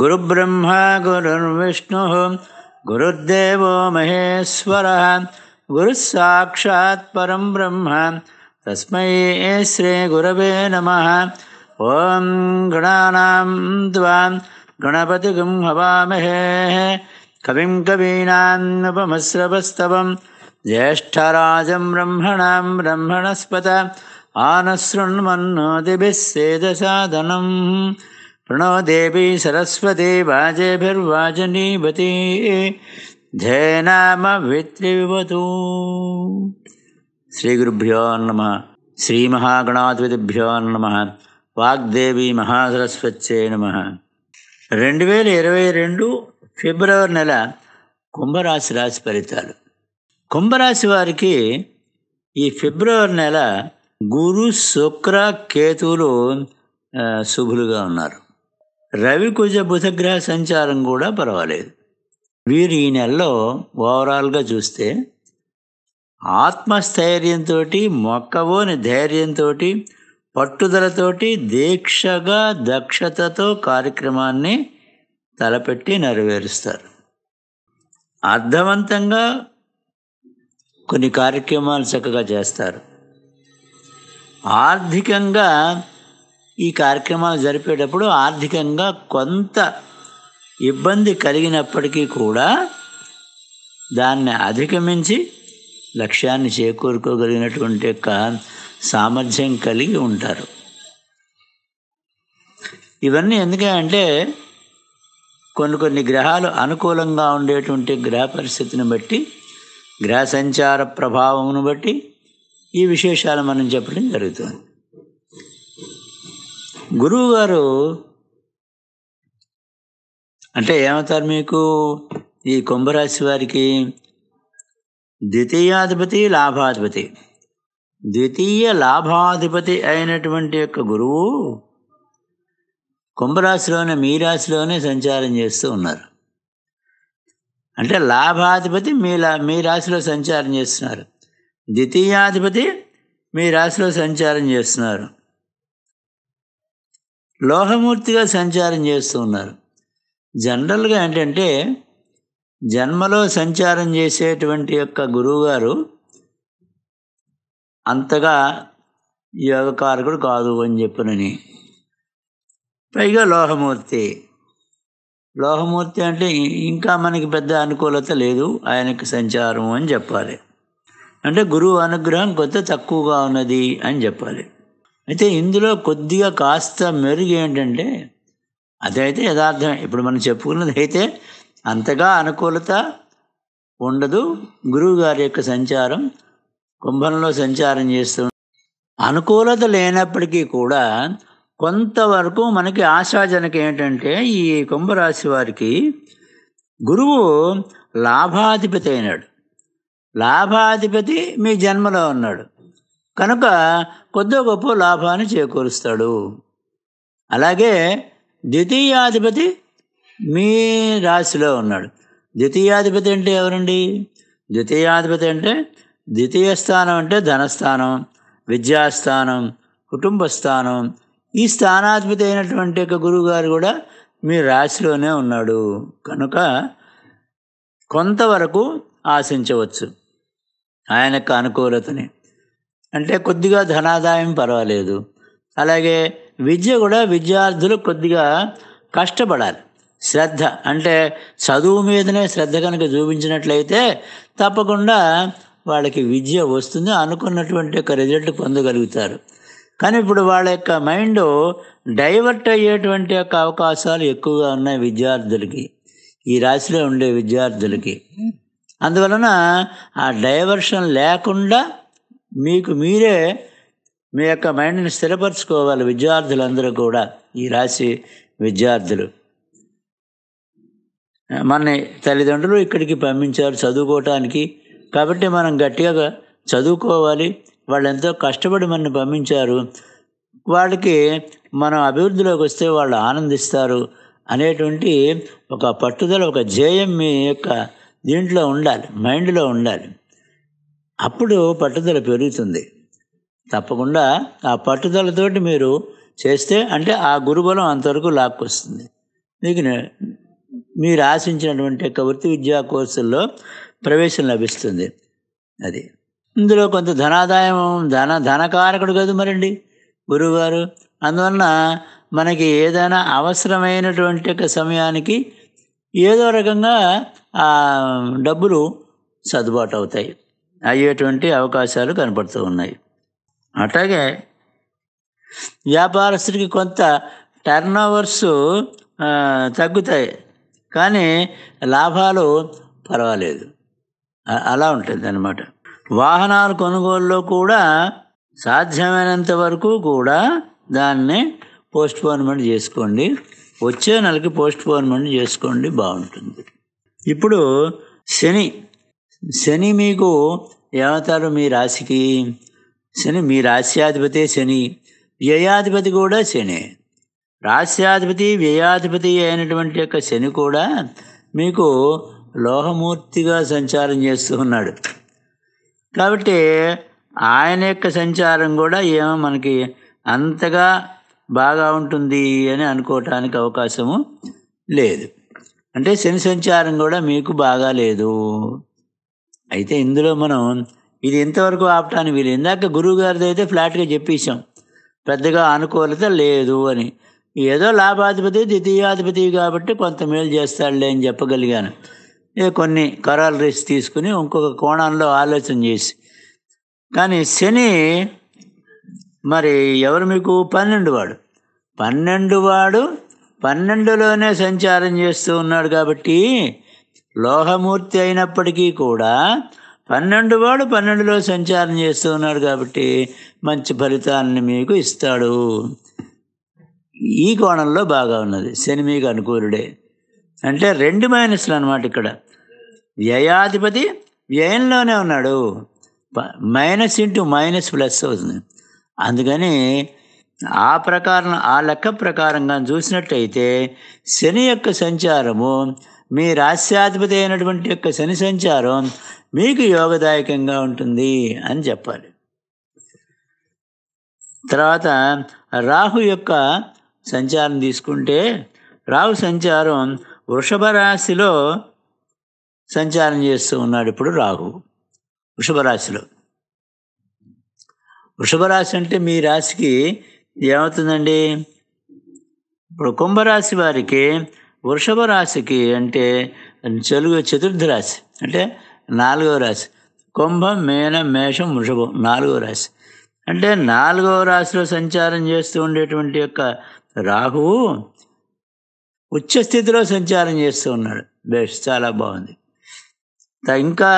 गुरुब्रह्मा गुरुर्विष्णुः गुरुर्देवो महेश्वरः गुरुस्साक्षात् परं ब्रह्म तस्मै श्रीगुरवे नमः ॐ गणाम् त्वां हवामहे हवामहेः कविम् कवीनान्पमस्रवस्तवम् ज्येष्ठराजं ब्रह्मणां ब्रह्मणस्पत आनश्रुण्मन्नोतिभिः सेदसाधनम् प्रणो देवी सरस्वती वाजेभिर्वाजनीवती ध्येनामवित्रिवतु నమ శ్రీ శ్రీమహాగణాధిపతిభ్యో నమ వాగ్దేవి మహాసరస్వత్యే నమ రెండు వేల ఇరవై రెండు ఫిబ్రవరి నెల కుంభరాశి రాశి ఫలితాలు కుంభరాశి వారికి ఈ ఫిబ్రవరి నెల గురు శుక్ర కేతువులు శుభులుగా ఉన్నారు రవికుజ బుధగ్రహ సంచారం కూడా పర్వాలేదు వీరు ఈ నెలలో ఓవరాల్గా చూస్తే ఆత్మస్థైర్యంతో మొక్కవోని ధైర్యంతో పట్టుదలతోటి దీక్షగా దక్షతతో కార్యక్రమాన్ని తలపెట్టి నెరవేరుస్తారు అర్థవంతంగా కొన్ని కార్యక్రమాలు చక్కగా చేస్తారు ఆర్థికంగా ఈ కార్యక్రమాలు జరిపేటప్పుడు ఆర్థికంగా కొంత ఇబ్బంది కలిగినప్పటికీ కూడా దాన్ని అధిగమించి లక్ష్యాన్ని చేకూరుకోగలిగినటువంటి యొక్క సామర్థ్యం కలిగి ఉంటారు ఇవన్నీ ఎందుకంటే కొన్ని కొన్ని గ్రహాలు అనుకూలంగా ఉండేటువంటి గ్రహ పరిస్థితిని బట్టి గ్రహ సంచార ప్రభావమును బట్టి ఈ విశేషాలు మనం చెప్పడం జరుగుతుంది గురువు గారు అంటే ఏమవుతారు మీకు ఈ కుంభరాశి వారికి ద్వితీయాధిపతి లాభాధిపతి ద్వితీయ లాభాధిపతి అయినటువంటి యొక్క గురువు కుంభరాశిలోనే మీ రాశిలోనే సంచారం చేస్తూ ఉన్నారు అంటే లాభాధిపతి మీ లా మీ రాశిలో సంచారం చేస్తున్నారు ద్వితీయాధిపతి మీ రాశిలో సంచారం చేస్తున్నారు లోహమూర్తిగా సంచారం చేస్తూ ఉన్నారు జనరల్గా ఏంటంటే జన్మలో సంచారం చేసేటువంటి యొక్క గురువుగారు అంతగా యోగకారకుడు కాదు అని చెప్పినని పైగా లోహమూర్తి లోహమూర్తి అంటే ఇంకా మనకి పెద్ద అనుకూలత లేదు ఆయనకు సంచారం అని చెప్పాలి అంటే గురువు అనుగ్రహం కొంత తక్కువగా ఉన్నది అని చెప్పాలి అయితే ఇందులో కొద్దిగా కాస్త మెరుగు ఏంటంటే అదైతే యథార్థమే ఇప్పుడు మనం చెప్పుకున్నది అయితే అంతగా అనుకూలత ఉండదు గురువు గారి యొక్క సంచారం కుంభంలో సంచారం చేస్తూ అనుకూలత లేనప్పటికీ కూడా కొంతవరకు మనకి ఆశాజనక ఏంటంటే ఈ కుంభరాశి వారికి గురువు లాభాధిపతి అయినాడు లాభాధిపతి మీ జన్మలో ఉన్నాడు కనుక కొద్దో గొప్ప లాభాన్ని చేకూరుస్తాడు అలాగే ద్వితీయాధిపతి మీ రాశిలో ఉన్నాడు ద్వితీయాధిపతి అంటే ఎవరండి ద్వితీయాధిపతి అంటే ద్వితీయ స్థానం అంటే ధనస్థానం విద్యాస్థానం కుటుంబ స్థానం ఈ స్థానాధిపతి అయినటువంటి యొక్క గురువుగారు కూడా మీ రాశిలోనే ఉన్నాడు కనుక కొంతవరకు ఆశించవచ్చు ఆయన యొక్క అనుకూలతని అంటే కొద్దిగా ధనాదాయం పర్వాలేదు అలాగే విద్య కూడా విద్యార్థులు కొద్దిగా కష్టపడాలి శ్రద్ధ అంటే చదువు మీదనే శ్రద్ధ కనుక చూపించినట్లయితే తప్పకుండా వాళ్ళకి విద్య వస్తుంది అనుకున్నటువంటి యొక్క రిజల్ట్ పొందగలుగుతారు కానీ ఇప్పుడు వాళ్ళ యొక్క మైండ్ డైవర్ట్ అయ్యేటువంటి యొక్క అవకాశాలు ఎక్కువగా ఉన్నాయి విద్యార్థులకి ఈ రాశిలో ఉండే విద్యార్థులకి అందువలన ఆ డైవర్షన్ లేకుండా మీకు మీరే మీ యొక్క మైండ్ని స్థిరపరచుకోవాలి విద్యార్థులందరూ కూడా ఈ రాశి విద్యార్థులు మన తల్లిదండ్రులు ఇక్కడికి పంపించారు చదువుకోవటానికి కాబట్టి మనం గట్టిగా చదువుకోవాలి వాళ్ళు ఎంతో కష్టపడి మనని పంపించారు వాళ్ళకి మనం అభివృద్ధిలోకి వస్తే వాళ్ళు ఆనందిస్తారు అనేటువంటి ఒక పట్టుదల ఒక జయం మీ యొక్క దీంట్లో ఉండాలి మైండ్లో ఉండాలి అప్పుడు పట్టుదల పెరుగుతుంది తప్పకుండా ఆ పట్టుదలతోటి మీరు చేస్తే అంటే ఆ గురుబలం అంతవరకు లాక్కొస్తుంది మీకు మీరు ఆశించినటువంటి యొక్క వృత్తి విద్యా కోర్సుల్లో ప్రవేశం లభిస్తుంది అది ఇందులో కొంత ధనాదాయం ధన ధనకారకుడు కాదు మరండి గురువుగారు అందువలన మనకి ఏదైనా అవసరమైనటువంటి యొక్క సమయానికి ఏదో రకంగా డబ్బులు సర్దుబాటు అవుతాయి అయ్యేటువంటి అవకాశాలు కనపడుతూ ఉన్నాయి అట్లాగే వ్యాపారస్తుడికి కొంత టర్న్ ఓవర్సు తగ్గుతాయి కానీ లాభాలు పర్వాలేదు అలా ఉంటుంది అన్నమాట వాహనాల కొనుగోలులో కూడా సాధ్యమైనంత వరకు కూడా దాన్ని పోస్ట్పోన్మెంట్ చేసుకోండి వచ్చే నెలకి పోస్ట్పోన్మెంట్ చేసుకోండి బాగుంటుంది ఇప్పుడు శని శని మీకు ఏమవుతారు మీ రాశికి శని మీ రాశ్యాధిపతి శని వ్యయాధిపతి కూడా శని రాశ్యాధిపతి వ్యయాధిపతి అయినటువంటి యొక్క శని కూడా మీకు లోహమూర్తిగా సంచారం చేస్తూ ఉన్నాడు కాబట్టి ఆయన యొక్క సంచారం కూడా ఏమో మనకి అంతగా బాగా ఉంటుంది అని అనుకోవటానికి అవకాశము లేదు అంటే శని సంచారం కూడా మీకు బాగా లేదు అయితే ఇందులో మనం ఇది ఎంతవరకు ఆపటానికి వీలు ఇందాక గురువు గారిది అయితే ఫ్లాట్గా చెప్పేశాం పెద్దగా అనుకూలత లేదు అని ఏదో లాభాధిపతి ద్వితీయాధిపతి కాబట్టి కొంత మేలు చేస్తాడులే అని చెప్పగలిగాను కొన్ని రేసి తీసుకుని ఇంకొక కోణంలో ఆలోచన చేసి కానీ శని మరి ఎవరు మీకు పన్నెండు వాడు పన్నెండు వాడు పన్నెండులోనే సంచారం చేస్తూ ఉన్నాడు కాబట్టి లోహమూర్తి అయినప్పటికీ కూడా పన్నెండు వాడు పన్నెండులో సంచారం చేస్తూ ఉన్నాడు కాబట్టి మంచి ఫలితాన్ని మీకు ఇస్తాడు ఈ కోణంలో బాగా ఉన్నది శని మీకు అనుకూలుడే అంటే రెండు మైనస్లు అనమాట ఇక్కడ వ్యయాధిపతి వ్యయంలోనే ఉన్నాడు మైనస్ ఇంటూ మైనస్ ప్లస్ అవుతుంది అందుకని ఆ ప్రకారం ఆ లెక్క ప్రకారంగా చూసినట్టయితే శని యొక్క సంచారము మీ రాస్యాధిపతి అయినటువంటి యొక్క శని సంచారం మీకు యోగదాయకంగా ఉంటుంది అని చెప్పాలి తర్వాత రాహు యొక్క సంచారం తీసుకుంటే రాహు సంచారం వృషభ రాశిలో సంచారం చేస్తూ ఉన్నాడు ఇప్పుడు రాహు వృషభ రాశిలో వృషభ రాశి అంటే మీ రాశికి ఏమవుతుందండి ఇప్పుడు కుంభరాశి వారికి వృషభ రాశికి అంటే తెలుగు చతుర్థ రాశి అంటే నాలుగవ రాశి కుంభం మేన మేషం వృషభం నాలుగవ రాశి అంటే నాలుగవ రాశిలో సంచారం చేస్తూ ఉండేటువంటి యొక్క రాహువు ఉచ్చస్థితిలో సంచారం చేస్తూ ఉన్నాడు బెస్ట్ చాలా బాగుంది ఇంకా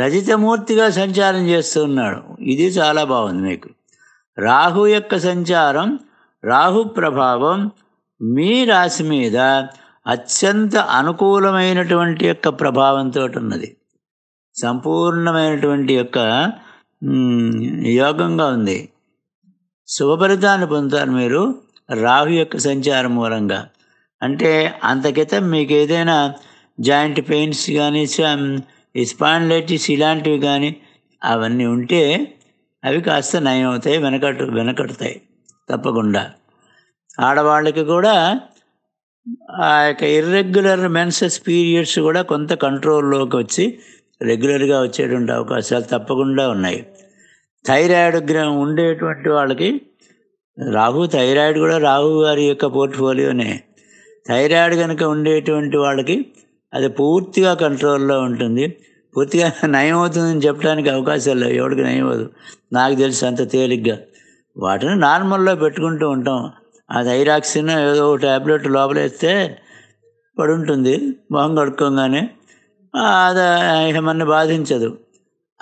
రజితమూర్తిగా సంచారం చేస్తూ ఉన్నాడు ఇది చాలా బాగుంది మీకు రాహు యొక్క సంచారం రాహు ప్రభావం మీ రాశి మీద అత్యంత అనుకూలమైనటువంటి యొక్క ప్రభావంతో ఉన్నది సంపూర్ణమైనటువంటి యొక్క యోగంగా ఉంది శుభఫలితాన్ని పొందుతారు మీరు రాహు యొక్క సంచారం మూలంగా అంటే అంతకితం మీకు ఏదైనా జాయింట్ పెయిన్స్ కానీ స్పాండ్లైటిస్ ఇలాంటివి కానీ అవన్నీ ఉంటే అవి కాస్త నయం అవుతాయి వెనకట్టు వెనకడతాయి తప్పకుండా ఆడవాళ్ళకి కూడా ఆ యొక్క ఇర్రెగ్యులర్ మెన్సెస్ పీరియడ్స్ కూడా కొంత కంట్రోల్లోకి వచ్చి రెగ్యులర్గా వచ్చేటువంటి అవకాశాలు తప్పకుండా ఉన్నాయి థైరాయిడ్ ఉండేటువంటి వాళ్ళకి రాహు థైరాయిడ్ కూడా రాహు గారి యొక్క పోర్ట్ఫోలియోనే థైరాయిడ్ కనుక ఉండేటువంటి వాళ్ళకి అది పూర్తిగా కంట్రోల్లో ఉంటుంది పూర్తిగా నయం అవుతుందని చెప్పడానికి అవకాశాలు లేవు ఎవరికి నయం అవ్వదు నాకు తెలుసు అంత తేలిగ్గా వాటిని నార్మల్లో పెట్టుకుంటూ ఉంటాం ఆ థైరాక్సిన్ ఏదో ట్యాబ్లెట్ లోపలేస్తే పడుంటుంది మొహం కడుక్కోగానే అది మిమ్మల్ని బాధించదు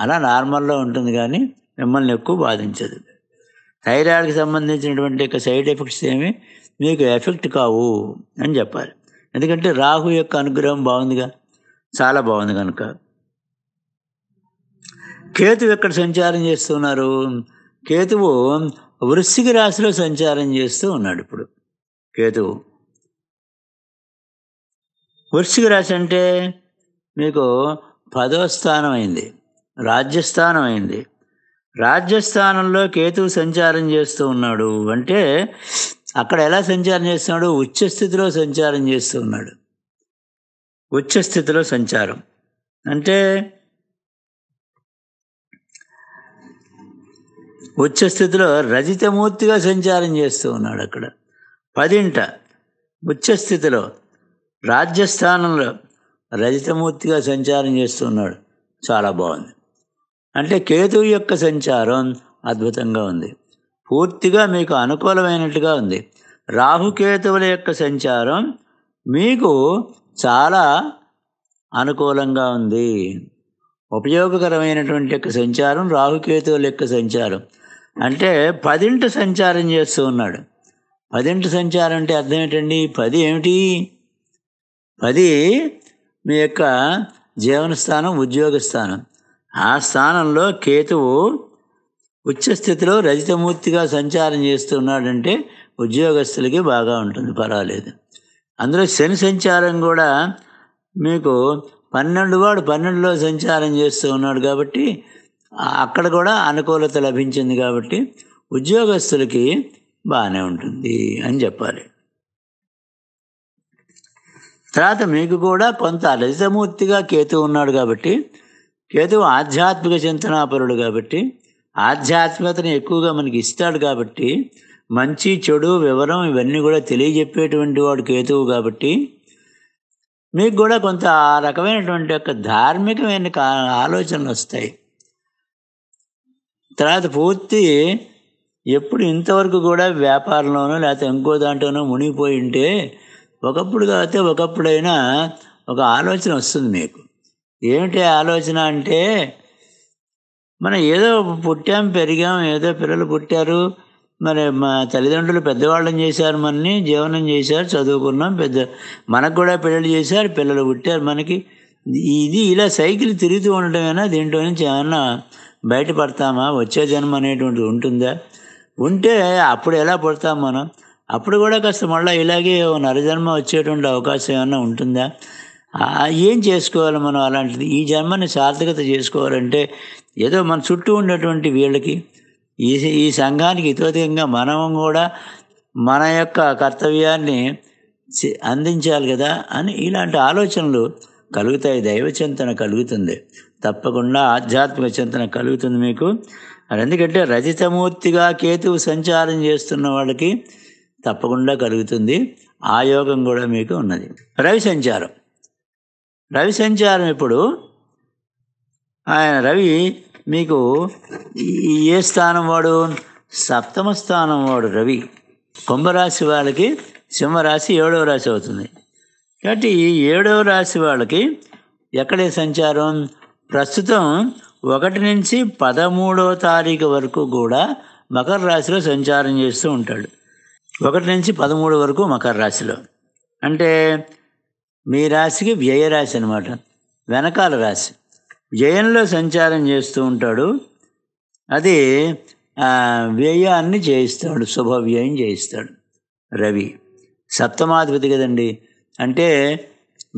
అలా నార్మల్లో ఉంటుంది కానీ మిమ్మల్ని ఎక్కువ బాధించదు థైరాయిడ్కి సంబంధించినటువంటి యొక్క సైడ్ ఎఫెక్ట్స్ ఏమి మీకు ఎఫెక్ట్ కావు అని చెప్పాలి ఎందుకంటే రాహు యొక్క అనుగ్రహం బాగుందిగా చాలా బాగుంది కనుక కేతువు ఎక్కడ సంచారం చేస్తున్నారు కేతువు వృశ్చిక రాశిలో సంచారం చేస్తూ ఉన్నాడు ఇప్పుడు కేతువు వృశ్చిక రాశి అంటే మీకు పదో స్థానం అయింది రాజ్యస్థానం అయింది రాజ్యస్థానంలో కేతువు సంచారం చేస్తూ ఉన్నాడు అంటే అక్కడ ఎలా సంచారం చేస్తున్నాడు ఉచ్చస్థితిలో సంచారం చేస్తూ ఉన్నాడు ఉచ్చస్థితిలో సంచారం అంటే వచ్చే స్థితిలో రజితమూర్తిగా సంచారం చేస్తూ ఉన్నాడు అక్కడ పదింట వచ్చే స్థితిలో రాజ్యస్థానంలో రజితమూర్తిగా సంచారం చేస్తున్నాడు చాలా బాగుంది అంటే కేతువు యొక్క సంచారం అద్భుతంగా ఉంది పూర్తిగా మీకు అనుకూలమైనట్టుగా ఉంది రాహుకేతువుల యొక్క సంచారం మీకు చాలా అనుకూలంగా ఉంది ఉపయోగకరమైనటువంటి యొక్క సంచారం రాహుకేతువుల యొక్క సంచారం అంటే పదింటి సంచారం చేస్తూ ఉన్నాడు పదింటి సంచారం అంటే అర్థం ఏంటండి పది ఏమిటి పది మీ యొక్క జీవన స్థానం ఉద్యోగ స్థానం ఆ స్థానంలో కేతువు ఉచ్చస్థితిలో రజితమూర్తిగా సంచారం ఉన్నాడంటే ఉద్యోగస్తులకి బాగా ఉంటుంది పర్వాలేదు అందులో శని సంచారం కూడా మీకు పన్నెండు వాడు పన్నెండులో సంచారం చేస్తూ ఉన్నాడు కాబట్టి అక్కడ కూడా అనుకూలత లభించింది కాబట్టి ఉద్యోగస్తులకి బాగానే ఉంటుంది అని చెప్పాలి తర్వాత మీకు కూడా కొంత లలితమూర్తిగా కేతు ఉన్నాడు కాబట్టి కేతు ఆధ్యాత్మిక చింతనాపరుడు కాబట్టి ఆధ్యాత్మికతను ఎక్కువగా మనకి ఇస్తాడు కాబట్టి మంచి చెడు వివరం ఇవన్నీ కూడా తెలియజెప్పేటువంటి వాడు కేతువు కాబట్టి మీకు కూడా కొంత ఆ రకమైనటువంటి యొక్క ధార్మికమైన ఆలోచనలు వస్తాయి తర్వాత పూర్తి ఎప్పుడు ఇంతవరకు కూడా వ్యాపారంలోనో లేకపోతే ఇంకో దాంట్లోనో మునిగిపోయి ఉంటే ఒకప్పుడు కాకపోతే ఒకప్పుడైనా ఒక ఆలోచన వస్తుంది మీకు ఏమిటి ఆలోచన అంటే మనం ఏదో పుట్టాం పెరిగాం ఏదో పిల్లలు పుట్టారు మరి మా తల్లిదండ్రులు పెద్దవాళ్ళని చేశారు మనని జీవనం చేశారు చదువుకున్నాం పెద్ద మనకు కూడా పిల్లలు చేశారు పిల్లలు పుట్టారు మనకి ఇది ఇలా సైకిల్ తిరుగుతూ ఉండటమేనా దీంట్లో నుంచి ఏమన్నా బయటపడతామా వచ్చే జన్మ అనేటువంటిది ఉంటుందా ఉంటే అప్పుడు ఎలా పడతాం మనం అప్పుడు కూడా కాస్త మళ్ళీ ఇలాగే నరజన్మ వచ్చేటువంటి అవకాశం ఏమైనా ఉంటుందా ఏం చేసుకోవాలి మనం అలాంటిది ఈ జన్మని సార్థకత చేసుకోవాలంటే ఏదో మన చుట్టూ ఉన్నటువంటి వీళ్ళకి ఈ ఈ సంఘానికి ఇతోధికంగా మనం కూడా మన యొక్క కర్తవ్యాన్ని అందించాలి కదా అని ఇలాంటి ఆలోచనలు కలుగుతాయి దైవచింతన కలుగుతుంది తప్పకుండా ఆధ్యాత్మిక చింతన కలుగుతుంది మీకు అది ఎందుకంటే రజితమూర్తిగా కేతువు సంచారం చేస్తున్న వాళ్ళకి తప్పకుండా కలుగుతుంది ఆ యోగం కూడా మీకు ఉన్నది రవి సంచారం రవి సంచారం ఇప్పుడు ఆయన రవి మీకు ఏ స్థానం వాడు సప్తమ స్థానం వాడు రవి కుంభరాశి వాళ్ళకి సింహరాశి ఏడవ రాశి అవుతుంది కాబట్టి ఈ ఏడవ రాశి వాళ్ళకి ఎక్కడే సంచారం ప్రస్తుతం ఒకటి నుంచి పదమూడవ తారీఖు వరకు కూడా మకర రాశిలో సంచారం చేస్తూ ఉంటాడు ఒకటి నుంచి పదమూడు వరకు మకర రాశిలో అంటే మీ రాశికి వ్యయ రాశి అనమాట వెనకాల రాశి వ్యయంలో సంచారం చేస్తూ ఉంటాడు అది వ్యయాన్ని చేయిస్తాడు శుభవ్యయం చేయిస్తాడు రవి సప్తమాధిపతి కదండి అంటే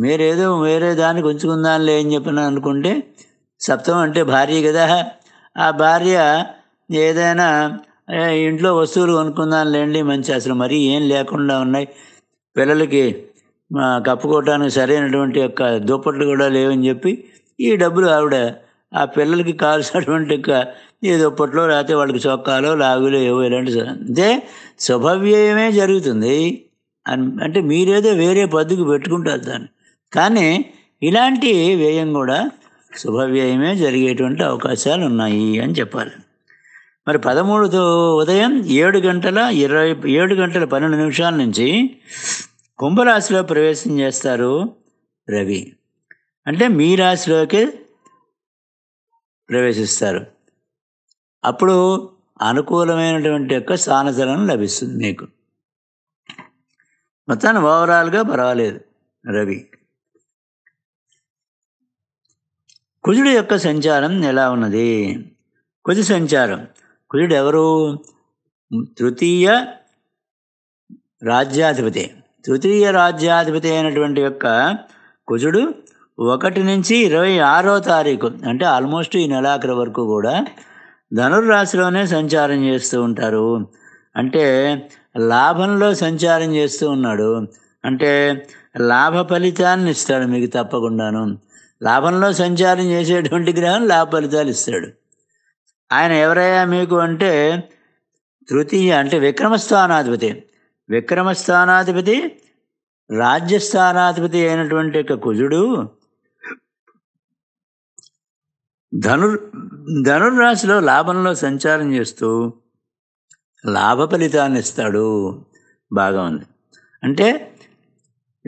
మీరేదో వేరే దానికి ఉంచుకుందానిలే ఏం చెప్పిన అనుకుంటే సప్తం అంటే భార్య కదా ఆ భార్య ఏదైనా ఇంట్లో వస్తువులు లేండి మంచి అసలు మరీ ఏం లేకుండా ఉన్నాయి పిల్లలకి కప్పుకోవటానికి సరైనటువంటి యొక్క దుప్పట్లు కూడా లేవని చెప్పి ఈ డబ్బులు ఆవిడ ఆ పిల్లలకి కావాల్సినటువంటి ఈ దుప్పట్లో లేకపోతే వాళ్ళకి చొక్కాలో లాగులో ఏవో ఇలాంటి అంటే శుభవ్యయమే జరుగుతుంది అంటే మీరేదో వేరే పద్ధతికి పెట్టుకుంటారు దాన్ని కానీ ఇలాంటి వ్యయం కూడా శుభవ్యయమే జరిగేటువంటి అవకాశాలు ఉన్నాయి అని చెప్పాలి మరి పదమూడుతో ఉదయం ఏడు గంటల ఇరవై ఏడు గంటల పన్నెండు నిమిషాల నుంచి కుంభరాశిలో ప్రవేశం చేస్తారు రవి అంటే మీ రాశిలోకి ప్రవేశిస్తారు అప్పుడు అనుకూలమైనటువంటి యొక్క స్థానచలనం లభిస్తుంది మీకు మొత్తాన్ని ఓవరాల్గా పర్వాలేదు రవి కుజుడు యొక్క సంచారం ఎలా ఉన్నది కుజ సంచారం కుజుడు ఎవరు తృతీయ రాజ్యాధిపతి తృతీయ రాజ్యాధిపతి అయినటువంటి యొక్క కుజుడు ఒకటి నుంచి ఇరవై ఆరో తారీఖు అంటే ఆల్మోస్ట్ ఈ నెలాఖరి వరకు కూడా ధనుర్రాశిలోనే సంచారం చేస్తూ ఉంటారు అంటే లాభంలో సంచారం చేస్తూ ఉన్నాడు అంటే లాభ ఫలితాన్ని ఇస్తాడు మీకు తప్పకుండాను లాభంలో సంచారం చేసేటువంటి గ్రహం లాభ ఫలితాలు ఇస్తాడు ఆయన ఎవరయ్యా మీకు అంటే తృతీయ అంటే విక్రమస్థానాధిపతి విక్రమస్థానాధిపతి రాజ్యస్థానాధిపతి అయినటువంటి యొక్క కుజుడు ధనుర్ ధనుర్రాశిలో లాభంలో సంచారం చేస్తూ లాభ ఫలితాన్ని ఇస్తాడు బాగా ఉంది అంటే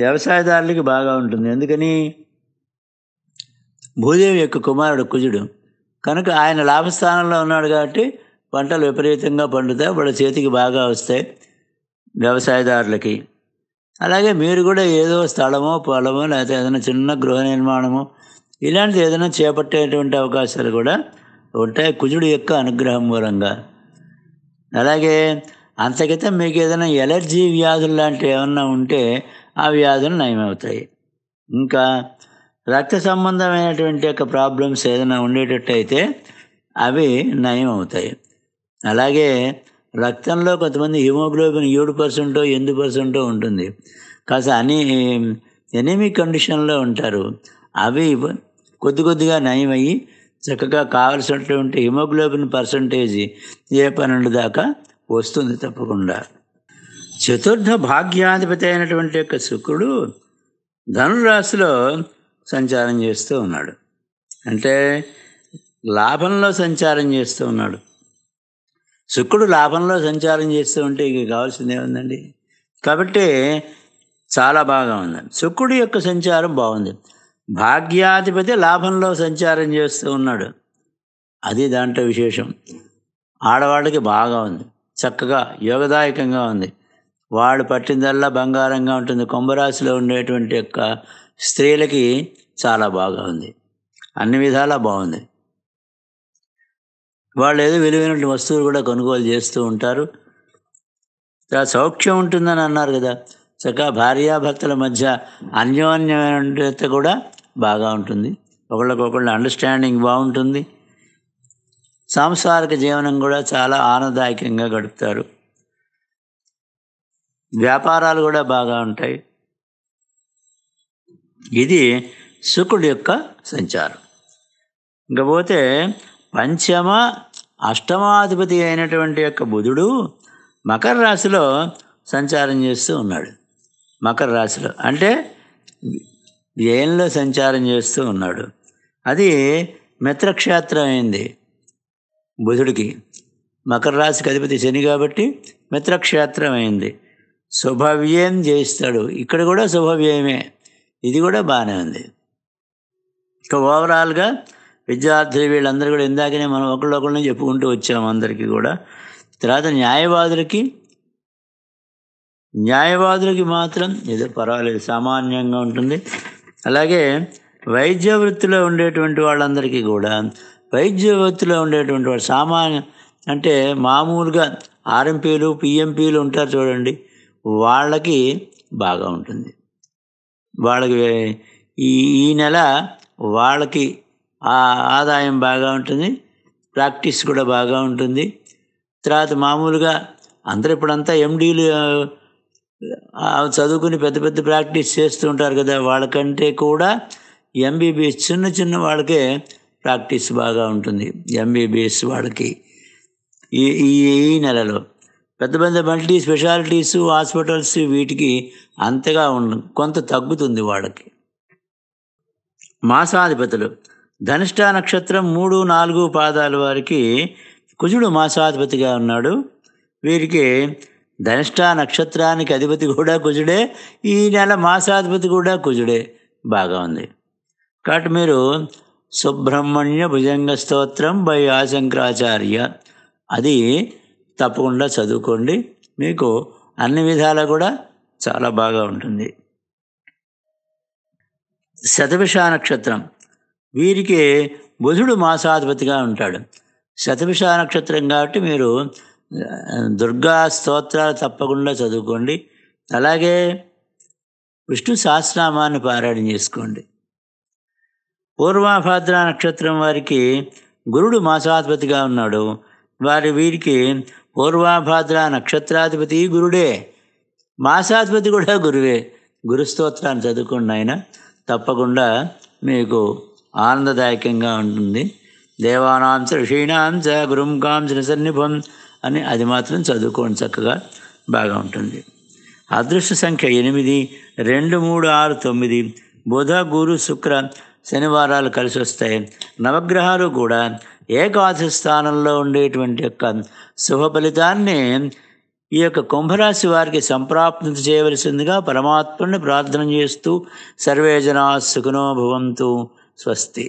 వ్యవసాయదారులకి బాగా ఉంటుంది ఎందుకని భూదేవి యొక్క కుమారుడు కుజుడు కనుక ఆయన లాభస్థానంలో ఉన్నాడు కాబట్టి పంటలు విపరీతంగా పండుతాయి వాళ్ళ చేతికి బాగా వస్తాయి వ్యవసాయదారులకి అలాగే మీరు కూడా ఏదో స్థలమో పొలమో లేకపోతే ఏదైనా చిన్న గృహ నిర్మాణము ఇలాంటిది ఏదైనా చేపట్టేటువంటి అవకాశాలు కూడా ఉంటాయి కుజుడు యొక్క అనుగ్రహం మూలంగా అలాగే అంతకైతే మీకు ఏదైనా ఎలర్జీ వ్యాధులు లాంటివి ఏమన్నా ఉంటే ఆ వ్యాధులు నయమవుతాయి ఇంకా రక్త సంబంధమైనటువంటి యొక్క ప్రాబ్లమ్స్ ఏదైనా ఉండేటట్టయితే అవి నయం అవుతాయి అలాగే రక్తంలో కొంతమంది హిమోగ్లోబిన్ ఏడు పర్సెంటో ఎనిమిది పర్సెంటో ఉంటుంది కాస్త అని ఎనిమిక్ కండిషన్లో ఉంటారు అవి కొద్ది కొద్దిగా నయమయ్యి చక్కగా కావలసినటువంటి హిమోగ్లోబిన్ పర్సంటేజ్ ఏ పన్నెండు దాకా వస్తుంది తప్పకుండా చతుర్థ భాగ్యాధిపతి అయినటువంటి యొక్క శుక్రుడు ధనురాశిలో సంచారం చేస్తూ ఉన్నాడు అంటే లాభంలో సంచారం చేస్తూ ఉన్నాడు శుక్రుడు లాభంలో సంచారం చేస్తూ ఉంటే ఇక కావాల్సింది ఏముందండి కాబట్టి చాలా బాగా ఉందండి శుక్రుడు యొక్క సంచారం బాగుంది భాగ్యాధిపతి లాభంలో సంచారం చేస్తూ ఉన్నాడు అది దాంట్లో విశేషం ఆడవాళ్ళకి బాగా ఉంది చక్కగా యోగదాయకంగా ఉంది వాడు పట్టిందల్లా బంగారంగా ఉంటుంది కుంభరాశిలో ఉండేటువంటి యొక్క స్త్రీలకి చాలా బాగా ఉంది అన్ని విధాలా బాగుంది వాళ్ళు ఏదో విలువైన వస్తువులు కూడా కొనుగోలు చేస్తూ ఉంటారు చాలా సౌఖ్యం ఉంటుందని అన్నారు కదా చక్కగా భార్యాభర్తల మధ్య అన్యోన్యత కూడా బాగా ఉంటుంది ఒకళ్ళకొకళ్ళు అండర్స్టాండింగ్ బాగుంటుంది సాంసారిక జీవనం కూడా చాలా ఆనందదాయకంగా గడుపుతారు వ్యాపారాలు కూడా బాగా ఉంటాయి ఇది శుకుడు యొక్క సంచారం ఇంకపోతే పంచమ అష్టమాధిపతి అయినటువంటి యొక్క బుధుడు మకర రాశిలో సంచారం చేస్తూ ఉన్నాడు మకర రాశిలో అంటే వ్యయంలో సంచారం చేస్తూ ఉన్నాడు అది మిత్రక్షేత్రం అయింది బుధుడికి మకర రాశికి అధిపతి శని కాబట్టి మిత్రక్షేత్రం అయింది శుభవ్యయం చేయిస్తాడు ఇక్కడ కూడా శుభవ్యయమే ఇది కూడా బాగానే ఉంది ఇక ఓవరాల్గా విద్యార్థులు వీళ్ళందరూ కూడా ఇందాకనే మనం ఒకళ్ళొకళ్ళని చెప్పుకుంటూ వచ్చాము అందరికీ కూడా తర్వాత న్యాయవాదులకి న్యాయవాదులకి మాత్రం ఏదో పర్వాలేదు సామాన్యంగా ఉంటుంది అలాగే వైద్య వృత్తిలో ఉండేటువంటి వాళ్ళందరికీ కూడా వైద్య వృత్తిలో ఉండేటువంటి వాళ్ళు సామాన్య అంటే మామూలుగా ఆర్ఎంపీలు పిఎంపీలు ఉంటారు చూడండి వాళ్ళకి బాగా ఉంటుంది వాళ్ళకి ఈ ఈ నెల వాళ్ళకి ఆదాయం బాగా ఉంటుంది ప్రాక్టీస్ కూడా బాగా ఉంటుంది తర్వాత మామూలుగా అందరూ ఇప్పుడంతా ఎండీలు చదువుకుని పెద్ద పెద్ద ప్రాక్టీస్ చేస్తూ ఉంటారు కదా వాళ్ళకంటే కూడా ఎంబీబీఎస్ చిన్న చిన్న వాళ్ళకే ప్రాక్టీస్ బాగా ఉంటుంది ఎంబీబీఎస్ వాళ్ళకి ఈ ఈ నెలలో పెద్ద పెద్ద మల్టీ స్పెషాలిటీస్ హాస్పిటల్స్ వీటికి అంతగా ఉండ కొంత తగ్గుతుంది వాళ్ళకి మాసాధిపతులు ధనిష్ట నక్షత్రం మూడు నాలుగు పాదాల వారికి కుజుడు మాసాధిపతిగా ఉన్నాడు వీరికి ధనిష్ట నక్షత్రానికి అధిపతి కూడా కుజుడే ఈ నెల మాసాధిపతి కూడా కుజుడే బాగా ఉంది కాబట్టి మీరు సుబ్రహ్మణ్య భుజంగ స్తోత్రం బై ఆశంకరాచార్య అది తప్పకుండా చదువుకోండి మీకు అన్ని విధాలా కూడా చాలా బాగా ఉంటుంది శతభిష నక్షత్రం వీరికి బుధుడు మాసాధిపతిగా ఉంటాడు శతభిష నక్షత్రం కాబట్టి మీరు దుర్గా స్తోత్రాలు తప్పకుండా చదువుకోండి అలాగే విష్ణు సహస్రనామాన్ని పారాయణ చేసుకోండి పూర్వాభాద్ర నక్షత్రం వారికి గురుడు మాసాధిపతిగా ఉన్నాడు వారి వీరికి పూర్వాభాద్ర నక్షత్రాధిపతి గురుడే మాసాధిపతి కూడా గురువే గురుస్తోత్రాన్ని చదువుకున్న ఆయన తప్పకుండా మీకు ఆనందదాయకంగా ఉంటుంది దేవానాంశ ఋషీణాంశ గురుం కాం సన్నిభం అని అది మాత్రం చదువుకోండి చక్కగా బాగా ఉంటుంది అదృష్ట సంఖ్య ఎనిమిది రెండు మూడు ఆరు తొమ్మిది బుధ గురు శుక్ర శనివారాలు కలిసి వస్తాయి నవగ్రహాలు కూడా ఏకాదశ స్థానంలో ఉండేటువంటి యొక్క శుభ ఫలితాన్ని ఈ యొక్క కుంభరాశి వారికి సంప్రాప్తి చేయవలసిందిగా పరమాత్మని ప్రార్థన చేస్తూ సర్వేజనా సుఖనో స్వస్తి